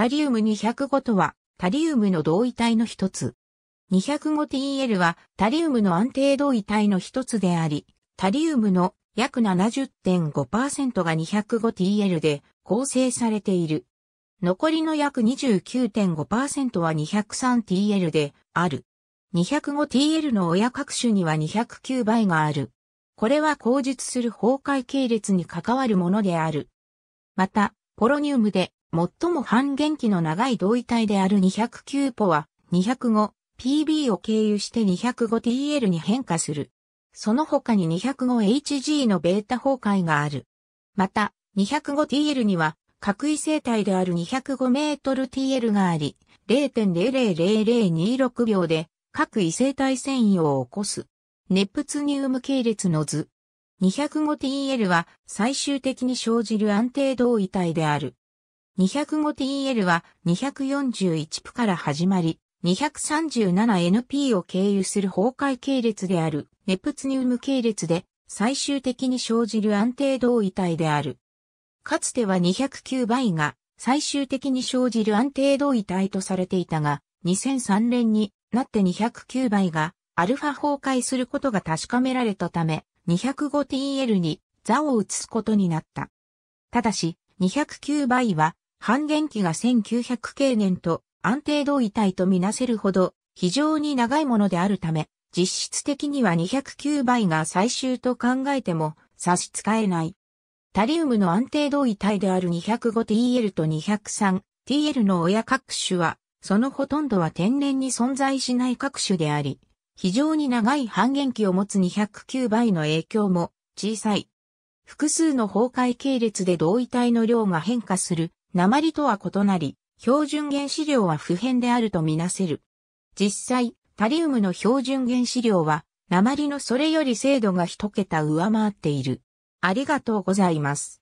タリウム205とは、タリウムの同位体の一つ。205TL は、タリウムの安定同位体の一つであり、タリウムの約70.5%が 205TL で構成されている。残りの約29.5%は 203TL である。205TL の親各種には209倍がある。これは口述する崩壊系列に関わるものである。また、ポロニウムで最も半減期の長い同位体である209ポは 205PB を経由して 205TL に変化する。その他に 205HG のベータ崩壊がある。また、205TL には、核異性体である 205mTL があり、0 0 0 0 2 6秒で、各異性体繊維を起こす。ネプツニウム系列の図。205TL は最終的に生じる安定同位体である。205TL は2 4 1プから始まり、237NP を経由する崩壊系列であるネプツニウム系列で最終的に生じる安定動位体である。かつては209倍が最終的に生じる安定動位体とされていたが、2003年になって209倍がアルファ崩壊することが確かめられたため、205TL に座を移すことになった。ただし、209倍は半減期が1900経年と安定同位体とみなせるほど非常に長いものであるため、実質的には209倍が最終と考えても差し支えない。タリウムの安定同位体である 205TL と 203TL の親各種は、そのほとんどは天然に存在しない各種であり、非常に長い半減期を持つ209倍の影響も小さい。複数の崩壊系列で同位体の量が変化する鉛とは異なり、標準原子量は不変であるとみなせる。実際、タリウムの標準原子量は、鉛のそれより精度が一桁上回っている。ありがとうございます。